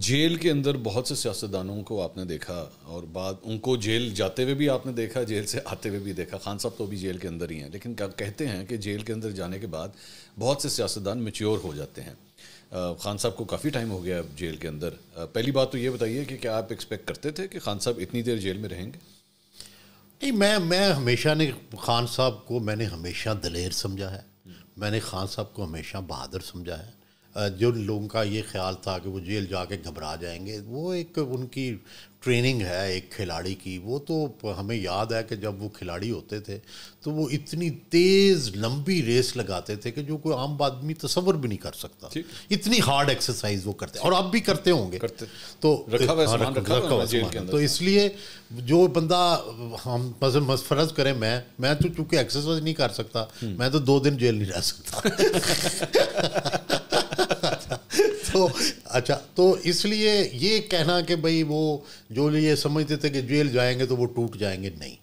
Jail के अंदर बहुत से सियासतदानों को आपने देखा और बाद उनको जेल जाते हुए भी आपने देखा जेल से आते हुए भी देखा खान साहब तो अभी जेल के अंदर ही हैं लेकिन कहते हैं कि जेल के अंदर जाने के बाद बहुत से सियासतदान मेच्योर हो जाते हैं खान साहब को काफ़ी टाइम हो गया अब जेल के अंदर पहली बात तो ये बताइए कि क्या आप एक्सपेक्ट करते थे कि खान साहब इतनी देर जेल में रहेंगे नहीं मैं मैं हमेशा ने खान साहब को मैंने हमेशा दलेर समझा है मैंने खान साहब को हमेशा बहादुर समझा है जो लोगों का ये ख्याल था कि वो जेल जाके घबरा जाएंगे वो एक उनकी ट्रेनिंग है एक खिलाड़ी की वो तो हमें याद है कि जब वो खिलाड़ी होते थे तो वो इतनी तेज़ लंबी रेस लगाते थे कि जो कोई आम आदमी तस्वर भी नहीं कर सकता इतनी हार्ड एक्सरसाइज वो करते और अब भी करते होंगे करते। तो रखा हाँ, तो इसलिए जो बंदा हम फर्ज करें मैं मैं तो चूंकि एक्सरसाइज नहीं कर सकता हम्म। मैं तो दो दिन जेल नहीं रह सकता तो अच्छा तो इसलिए ये कहना कि भाई वो जो ये समझते थे कि जेल जाएंगे तो वो टूट जाएंगे नहीं